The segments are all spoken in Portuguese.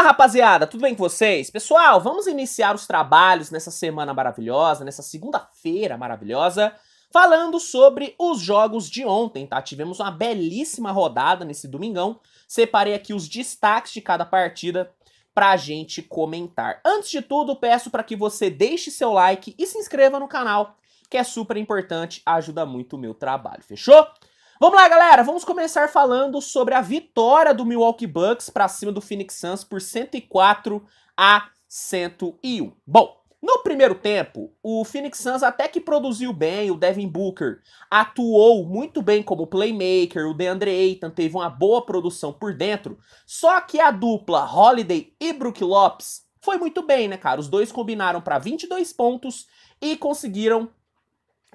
Fala rapaziada, tudo bem com vocês? Pessoal, vamos iniciar os trabalhos nessa semana maravilhosa, nessa segunda-feira maravilhosa, falando sobre os jogos de ontem, tá? Tivemos uma belíssima rodada nesse domingão. Separei aqui os destaques de cada partida pra gente comentar. Antes de tudo, peço para que você deixe seu like e se inscreva no canal, que é super importante, ajuda muito o meu trabalho. Fechou? Vamos lá, galera. Vamos começar falando sobre a vitória do Milwaukee Bucks para cima do Phoenix Suns por 104 a 101. Bom, no primeiro tempo, o Phoenix Suns até que produziu bem, o Devin Booker atuou muito bem como playmaker, o DeAndre Ayton teve uma boa produção por dentro, só que a dupla Holiday e Brook Lopes foi muito bem, né, cara? Os dois combinaram para 22 pontos e conseguiram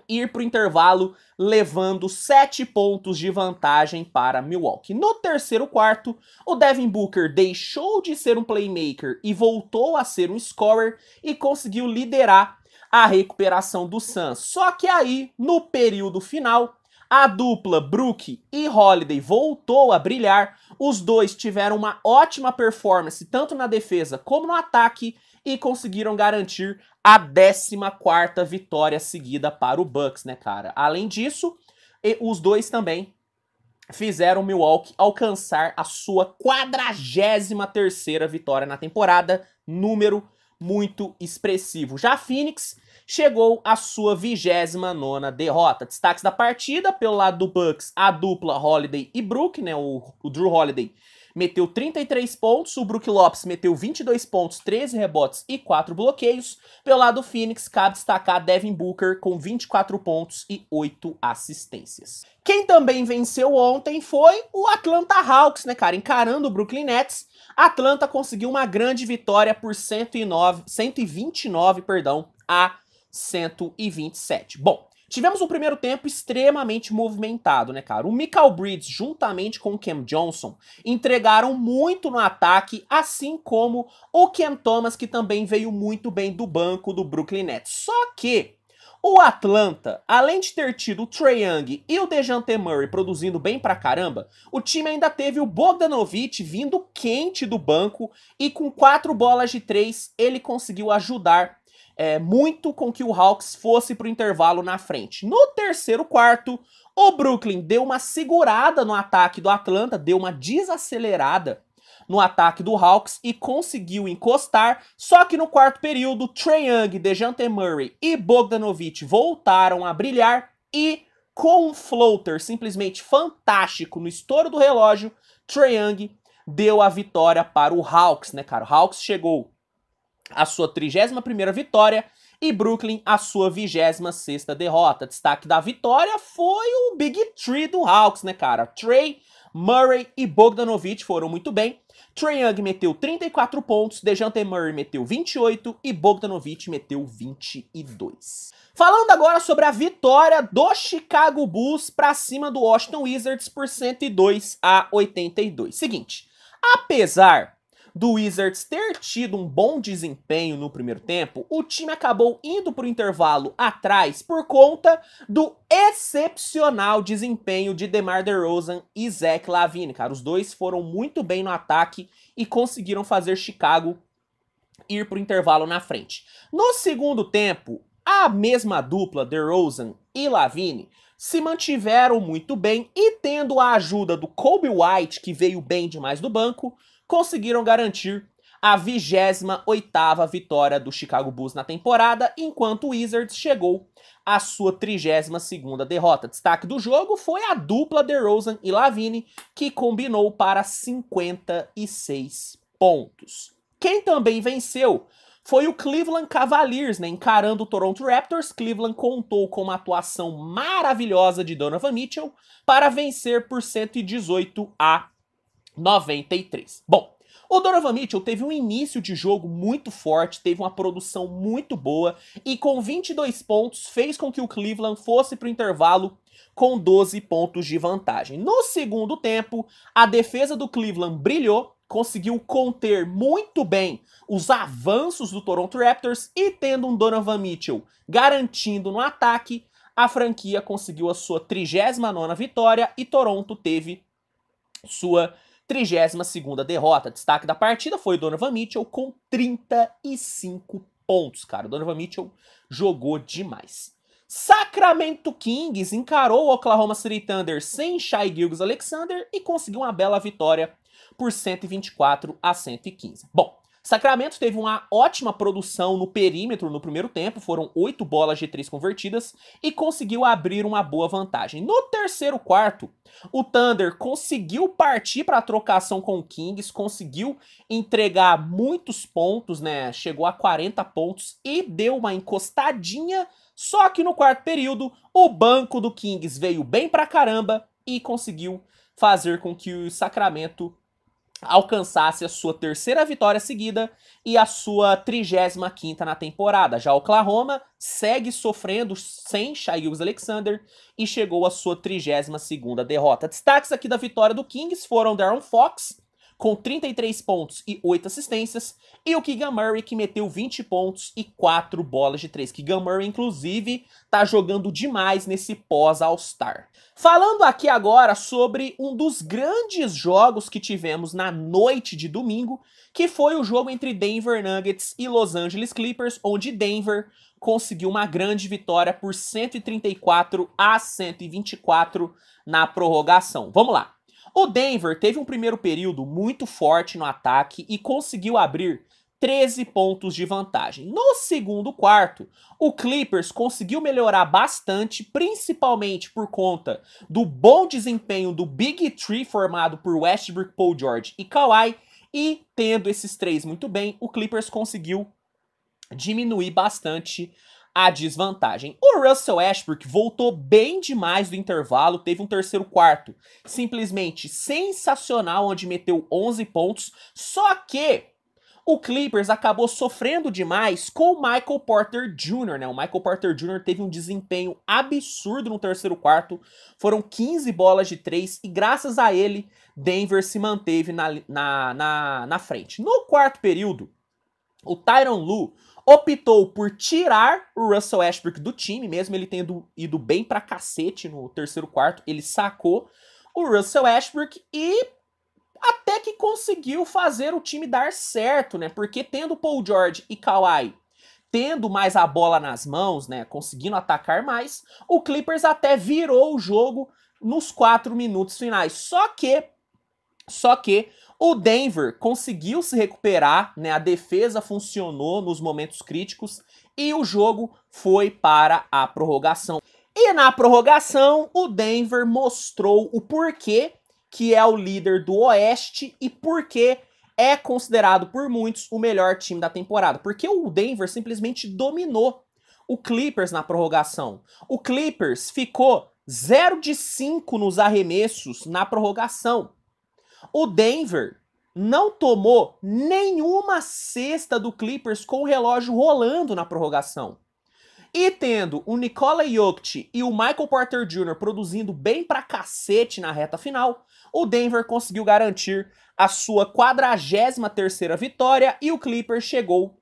ir para o intervalo levando sete pontos de vantagem para Milwaukee. No terceiro quarto, o Devin Booker deixou de ser um playmaker e voltou a ser um scorer e conseguiu liderar a recuperação do Suns. Só que aí, no período final, a dupla Brook e Holiday voltou a brilhar. Os dois tiveram uma ótima performance tanto na defesa como no ataque e conseguiram garantir a 14ª vitória seguida para o Bucks, né, cara? Além disso, os dois também fizeram Milwaukee alcançar a sua 43ª vitória na temporada, número muito expressivo. Já a Phoenix chegou à sua 29ª derrota. Destaques da partida, pelo lado do Bucks, a dupla Holiday e Brook, né, o, o Drew Holiday meteu 33 pontos, o Brook Lopes meteu 22 pontos, 13 rebotes e 4 bloqueios. Pelo lado do Phoenix, cabe destacar Devin Booker com 24 pontos e 8 assistências. Quem também venceu ontem foi o Atlanta Hawks, né, cara? Encarando o Brooklyn Nets, Atlanta conseguiu uma grande vitória por 109, 129, perdão, a 127. Bom, Tivemos um primeiro tempo extremamente movimentado, né, cara? O Michael Bridges, juntamente com o Cam Johnson, entregaram muito no ataque, assim como o Cam Thomas, que também veio muito bem do banco do Brooklyn Nets. Só que o Atlanta, além de ter tido o Trae Young e o Dejante Murray produzindo bem pra caramba, o time ainda teve o Bogdanovic vindo quente do banco e com quatro bolas de três ele conseguiu ajudar é, muito com que o Hawks fosse para o intervalo na frente. No terceiro quarto, o Brooklyn deu uma segurada no ataque do Atlanta, deu uma desacelerada no ataque do Hawks e conseguiu encostar. Só que no quarto período, Trae Young, Dejante Murray e Bogdanovich voltaram a brilhar e com um floater simplesmente fantástico no estouro do relógio, Trae Young deu a vitória para o Hawks, né, cara? O Hawks chegou a sua 31ª vitória e Brooklyn a sua 26ª derrota. Destaque da vitória foi o Big Three do Hawks, né, cara? Trey, Murray e Bogdanovich foram muito bem. Trey Young meteu 34 pontos, DeJounte Murray meteu 28 e Bogdanovich meteu 22. Falando agora sobre a vitória do Chicago Bulls para cima do Washington Wizards por 102 a 82. Seguinte, apesar do Wizards ter tido um bom desempenho no primeiro tempo, o time acabou indo para o intervalo atrás por conta do excepcional desempenho de DeMar DeRozan e Zach Lavine, cara. Os dois foram muito bem no ataque e conseguiram fazer Chicago ir para o intervalo na frente. No segundo tempo, a mesma dupla, DeRozan e Lavine, se mantiveram muito bem e tendo a ajuda do Kobe White, que veio bem demais do banco, conseguiram garantir a 28ª vitória do Chicago Bulls na temporada, enquanto o Wizards chegou à sua 32ª derrota. Destaque do jogo foi a dupla DeRozan e Lavine, que combinou para 56 pontos. Quem também venceu foi o Cleveland Cavaliers, né? Encarando o Toronto Raptors, Cleveland contou com uma atuação maravilhosa de Donovan Mitchell para vencer por 118 a 93. Bom, o Donovan Mitchell teve um início de jogo muito forte, teve uma produção muito boa e com 22 pontos fez com que o Cleveland fosse para o intervalo com 12 pontos de vantagem. No segundo tempo, a defesa do Cleveland brilhou, conseguiu conter muito bem os avanços do Toronto Raptors e tendo um Donovan Mitchell garantindo no ataque, a franquia conseguiu a sua 39ª vitória e Toronto teve sua 32 derrota. Destaque da partida foi o Donovan Mitchell com 35 pontos, cara. O Donovan Mitchell jogou demais. Sacramento Kings encarou o Oklahoma City Thunder sem Shai Gilgis Alexander e conseguiu uma bela vitória por 124 a 115. Bom, Sacramento teve uma ótima produção no perímetro no primeiro tempo, foram oito bolas de três convertidas e conseguiu abrir uma boa vantagem. No terceiro quarto, o Thunder conseguiu partir para a trocação com o Kings, conseguiu entregar muitos pontos, né? Chegou a 40 pontos e deu uma encostadinha. Só que no quarto período, o banco do Kings veio bem pra caramba e conseguiu fazer com que o Sacramento alcançasse a sua terceira vitória seguida e a sua trigésima quinta na temporada. Já Oklahoma segue sofrendo sem Shaius Alexander e chegou à sua trigésima segunda derrota. Destaques aqui da vitória do Kings foram Darren Fox, com 33 pontos e 8 assistências, e o Keegan Murray, que meteu 20 pontos e 4 bolas de 3. Keegan Murray, inclusive, tá jogando demais nesse pós-All-Star. Falando aqui agora sobre um dos grandes jogos que tivemos na noite de domingo, que foi o jogo entre Denver Nuggets e Los Angeles Clippers, onde Denver conseguiu uma grande vitória por 134 a 124 na prorrogação. Vamos lá. O Denver teve um primeiro período muito forte no ataque e conseguiu abrir 13 pontos de vantagem. No segundo quarto, o Clippers conseguiu melhorar bastante, principalmente por conta do bom desempenho do Big Tree formado por Westbrook, Paul George e Kawhi, e tendo esses três muito bem, o Clippers conseguiu diminuir bastante a desvantagem. O Russell Ashbrook voltou bem demais do intervalo, teve um terceiro quarto simplesmente sensacional, onde meteu 11 pontos, só que o Clippers acabou sofrendo demais com o Michael Porter Jr., né? O Michael Porter Jr. teve um desempenho absurdo no terceiro quarto, foram 15 bolas de três e graças a ele, Denver se manteve na, na, na, na frente. No quarto período, o Tyron Lu optou por tirar o Russell Westbrook do time, mesmo ele tendo ido bem pra cacete no terceiro quarto, ele sacou o Russell Westbrook e até que conseguiu fazer o time dar certo, né? Porque tendo Paul George e Kawhi tendo mais a bola nas mãos, né, conseguindo atacar mais, o Clippers até virou o jogo nos quatro minutos finais. Só que, só que o Denver conseguiu se recuperar, né? A defesa funcionou nos momentos críticos e o jogo foi para a prorrogação. E na prorrogação, o Denver mostrou o porquê que é o líder do Oeste e porquê é considerado por muitos o melhor time da temporada, porque o Denver simplesmente dominou o Clippers na prorrogação. O Clippers ficou 0 de 5 nos arremessos na prorrogação. O Denver não tomou nenhuma cesta do Clippers com o relógio rolando na prorrogação. E tendo o Nikola Jokic e o Michael Porter Jr. produzindo bem pra cacete na reta final, o Denver conseguiu garantir a sua 43 terceira vitória e o Clippers chegou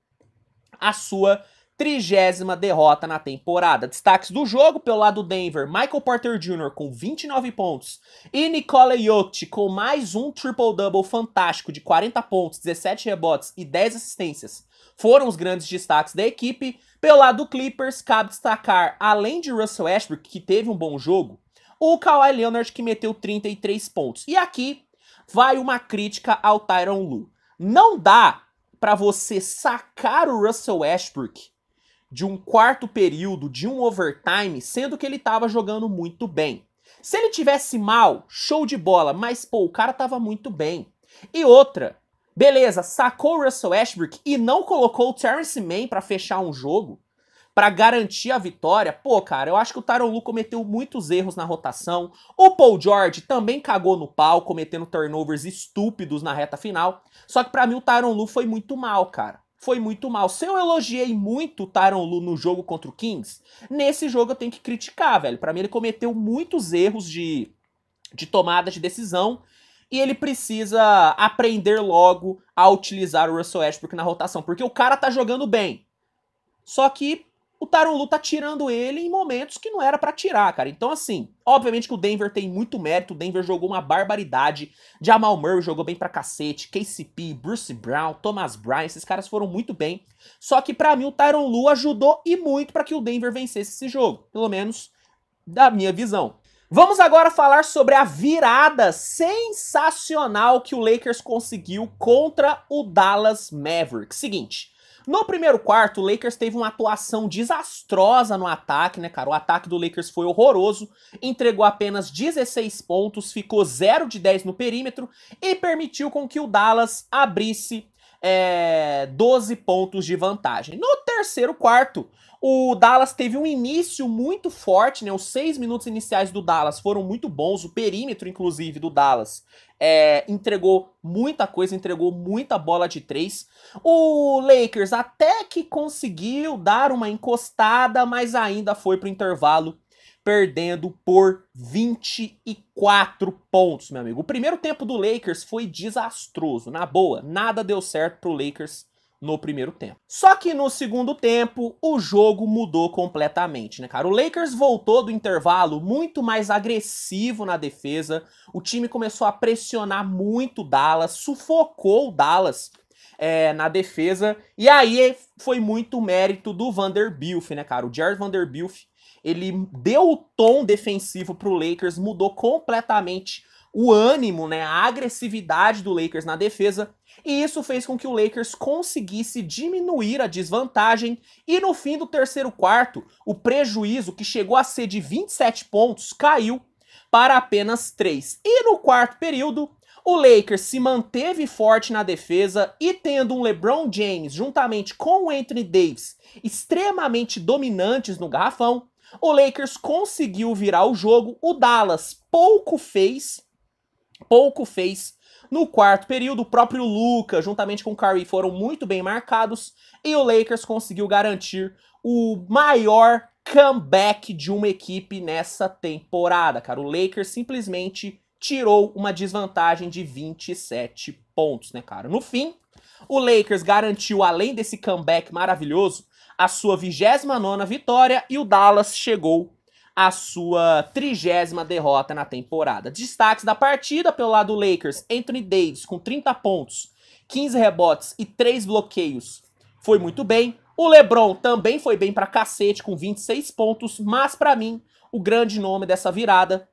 à sua Trigésima derrota na temporada. Destaques do jogo pelo lado do Denver, Michael Porter Jr. com 29 pontos e Nicole Jokic com mais um triple-double fantástico de 40 pontos, 17 rebotes e 10 assistências. Foram os grandes destaques da equipe. Pelo lado do Clippers, cabe destacar, além de Russell Westbrook, que teve um bom jogo, o Kawhi Leonard que meteu 33 pontos. E aqui vai uma crítica ao Tyron Lu. Não dá para você sacar o Russell Westbrook de um quarto período, de um overtime, sendo que ele estava jogando muito bem. Se ele tivesse mal, show de bola, mas pô, o cara estava muito bem. E outra, beleza, sacou o Russell Westbrook e não colocou o Terrence Mann para fechar um jogo, para garantir a vitória. Pô, cara, eu acho que o Tyron Lu cometeu muitos erros na rotação. O Paul George também cagou no pau, cometendo turnovers estúpidos na reta final. Só que para mim o Tyron Lu foi muito mal, cara foi muito mal. Se eu elogiei muito o Tyron Lu no jogo contra o Kings, nesse jogo eu tenho que criticar, velho. Para mim ele cometeu muitos erros de, de tomada de decisão e ele precisa aprender logo a utilizar o Russell Westbrook na rotação, porque o cara tá jogando bem. Só que o Tarulu tá tirando ele em momentos que não era para tirar, cara. Então, assim, obviamente que o Denver tem muito mérito. O Denver jogou uma barbaridade. Jamal Murray jogou bem pra cacete. KCP, Bruce Brown, Thomas Bryan, esses caras foram muito bem. Só que para mim o Tyron Lu ajudou e muito para que o Denver vencesse esse jogo. Pelo menos da minha visão. Vamos agora falar sobre a virada sensacional que o Lakers conseguiu contra o Dallas Mavericks. Seguinte, no primeiro quarto, o Lakers teve uma atuação desastrosa no ataque, né, cara? O ataque do Lakers foi horroroso, entregou apenas 16 pontos, ficou 0 de 10 no perímetro e permitiu com que o Dallas abrisse é, 12 pontos de vantagem. No terceiro quarto, o Dallas teve um início muito forte, né? Os seis minutos iniciais do Dallas foram muito bons, o perímetro, inclusive, do Dallas é, entregou muita coisa, entregou muita bola de três. O Lakers até que conseguiu dar uma encostada, mas ainda foi pro intervalo perdendo por 24 pontos, meu amigo. O primeiro tempo do Lakers foi desastroso, na boa. Nada deu certo pro Lakers no primeiro tempo. Só que no segundo tempo, o jogo mudou completamente, né, cara? O Lakers voltou do intervalo muito mais agressivo na defesa. O time começou a pressionar muito o Dallas, sufocou o Dallas é, na defesa. E aí foi muito mérito do Vanderbilt, né, cara? O Jared Vanderbilt ele deu o tom defensivo para o Lakers, mudou completamente o ânimo, né, a agressividade do Lakers na defesa, e isso fez com que o Lakers conseguisse diminuir a desvantagem e no fim do terceiro quarto, o prejuízo que chegou a ser de 27 pontos caiu para apenas 3. E no quarto período, o Lakers se manteve forte na defesa e tendo um LeBron James juntamente com o Anthony Davis extremamente dominantes no garrafão, o Lakers conseguiu virar o jogo, o Dallas pouco fez, pouco fez. No quarto período, o próprio Luca, juntamente com o Curry, foram muito bem marcados e o Lakers conseguiu garantir o maior comeback de uma equipe nessa temporada, cara. O Lakers simplesmente tirou uma desvantagem de 27 pontos, né, cara? No fim, o Lakers garantiu, além desse comeback maravilhoso, a sua 29 vitória e o Dallas chegou à sua trigésima derrota na temporada. Destaques da partida pelo lado do Lakers: Anthony Davis com 30 pontos, 15 rebotes e 3 bloqueios. Foi muito bem. O LeBron também foi bem pra cacete com 26 pontos, mas para mim o grande nome dessa virada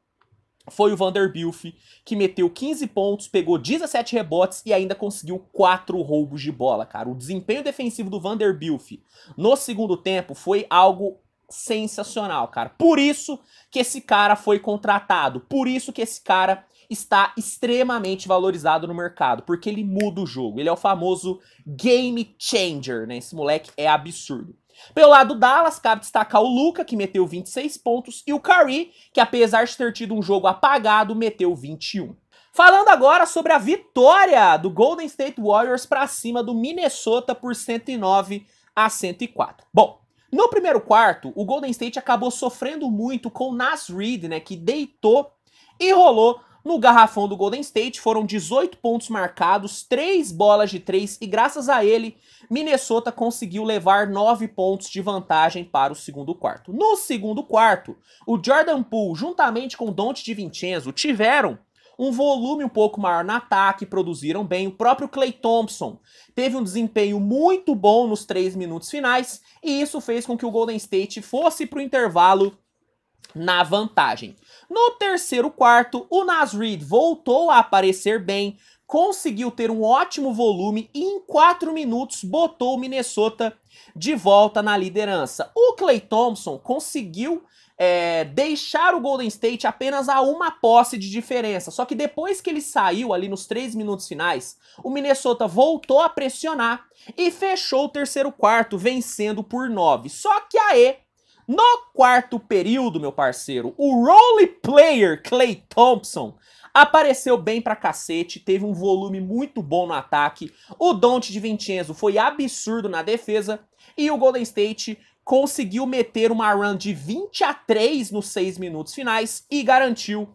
foi o Vanderbilt, que meteu 15 pontos, pegou 17 rebotes e ainda conseguiu 4 roubos de bola, cara. O desempenho defensivo do Vanderbilt no segundo tempo foi algo sensacional, cara. Por isso que esse cara foi contratado, por isso que esse cara está extremamente valorizado no mercado, porque ele muda o jogo. Ele é o famoso game changer, né? Esse moleque é absurdo. Pelo lado do Dallas, cabe destacar o Luca, que meteu 26 pontos, e o Curry, que apesar de ter tido um jogo apagado, meteu 21. Falando agora sobre a vitória do Golden State Warriors para cima do Minnesota por 109 a 104. Bom, no primeiro quarto, o Golden State acabou sofrendo muito com o Nas Reed, né, que deitou e rolou no garrafão do Golden State foram 18 pontos marcados, 3 bolas de 3 e graças a ele, Minnesota conseguiu levar 9 pontos de vantagem para o segundo quarto. No segundo quarto, o Jordan Poole juntamente com Dante DiVincenzo tiveram um volume um pouco maior no ataque, produziram bem. O próprio Clay Thompson teve um desempenho muito bom nos três minutos finais, e isso fez com que o Golden State fosse para o intervalo na vantagem. No terceiro quarto, o Nasrid voltou a aparecer bem, conseguiu ter um ótimo volume e em quatro minutos botou o Minnesota de volta na liderança. O Clay Thompson conseguiu é, deixar o Golden State apenas a uma posse de diferença. Só que depois que ele saiu ali nos três minutos finais, o Minnesota voltou a pressionar e fechou o terceiro quarto, vencendo por nove. Só que aí no quarto período, meu parceiro, o role player Clay Thompson apareceu bem pra cacete, teve um volume muito bom no ataque. O Don't de Vincenzo foi absurdo na defesa e o Golden State conseguiu meter uma run de 20 a 3 nos seis minutos finais e garantiu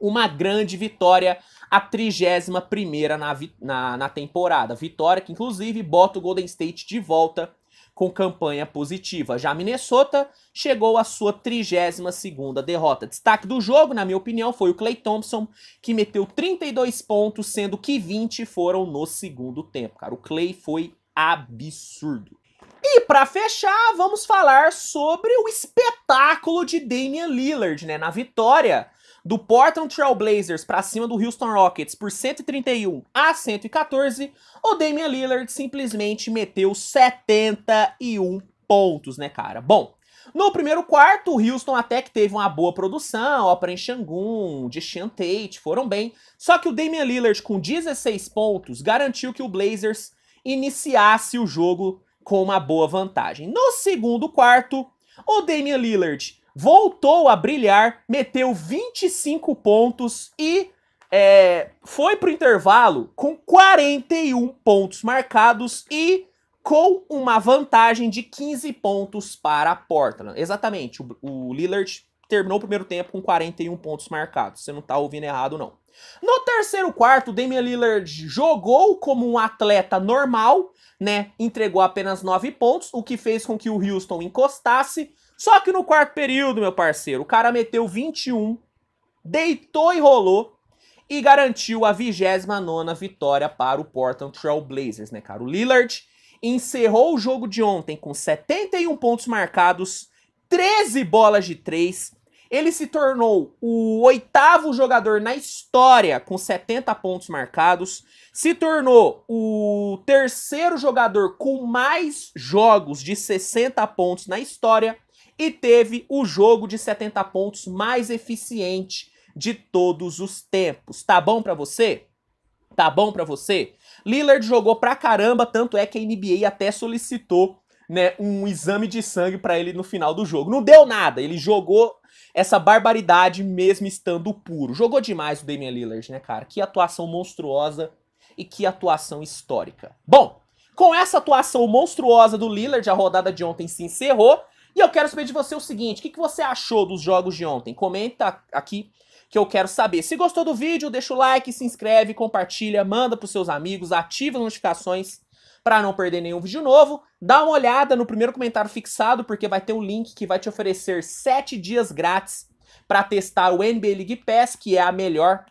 uma grande vitória, a 31 primeira na, na, na temporada. Vitória que, inclusive, bota o Golden State de volta com campanha positiva. Já Minnesota chegou à sua 32ª derrota. Destaque do jogo, na minha opinião, foi o Clay Thompson, que meteu 32 pontos, sendo que 20 foram no segundo tempo, cara. O Clay foi absurdo. E para fechar, vamos falar sobre o espetáculo de Damian Lillard, né, na vitória do Portland Trail Blazers para cima do Houston Rockets por 131 a 114, o Damian Lillard simplesmente meteu 71 pontos, né, cara? Bom, no primeiro quarto, o Houston até que teve uma boa produção, Opera Shangun, Deshaun Tate, foram bem. Só que o Damian Lillard, com 16 pontos, garantiu que o Blazers iniciasse o jogo com uma boa vantagem. No segundo quarto, o Damian Lillard voltou a brilhar, meteu 25 pontos e é, foi pro intervalo com 41 pontos marcados e com uma vantagem de 15 pontos para a Portland. Exatamente, o, o Lillard terminou o primeiro tempo com 41 pontos marcados. Você não tá ouvindo errado, não. No terceiro quarto, Damian Lillard jogou como um atleta normal, né? Entregou apenas 9 pontos, o que fez com que o Houston encostasse. Só que no quarto período, meu parceiro, o cara meteu 21, deitou e rolou e garantiu a 29 vitória para o Portland Trail Blazers, né, cara? O Lillard encerrou o jogo de ontem com 71 pontos marcados, 13 bolas de 3. Ele se tornou o oitavo jogador na história com 70 pontos marcados, se tornou o terceiro jogador com mais jogos de 60 pontos na história e teve o jogo de 70 pontos mais eficiente de todos os tempos. Tá bom para você? Tá bom para você? Lillard jogou pra caramba, tanto é que a NBA até solicitou né, um exame de sangue para ele no final do jogo. Não deu nada, ele jogou essa barbaridade mesmo estando puro. Jogou demais o Damian Lillard, né, cara? Que atuação monstruosa e que atuação histórica. Bom, com essa atuação monstruosa do Lillard, a rodada de ontem se encerrou. E eu quero saber de você o seguinte: o que, que você achou dos jogos de ontem? Comenta aqui que eu quero saber. Se gostou do vídeo, deixa o like, se inscreve, compartilha, manda para seus amigos, ativa as notificações para não perder nenhum vídeo novo. Dá uma olhada no primeiro comentário fixado, porque vai ter um link que vai te oferecer 7 dias grátis para testar o NBA League Pass, que é a melhor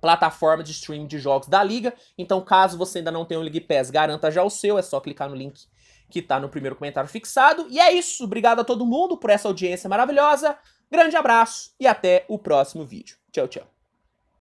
plataforma de streaming de jogos da liga. Então, caso você ainda não tenha o League Pass, garanta já o seu, é só clicar no link que está no primeiro comentário fixado. E é isso. Obrigado a todo mundo por essa audiência maravilhosa. Grande abraço e até o próximo vídeo. Tchau, tchau.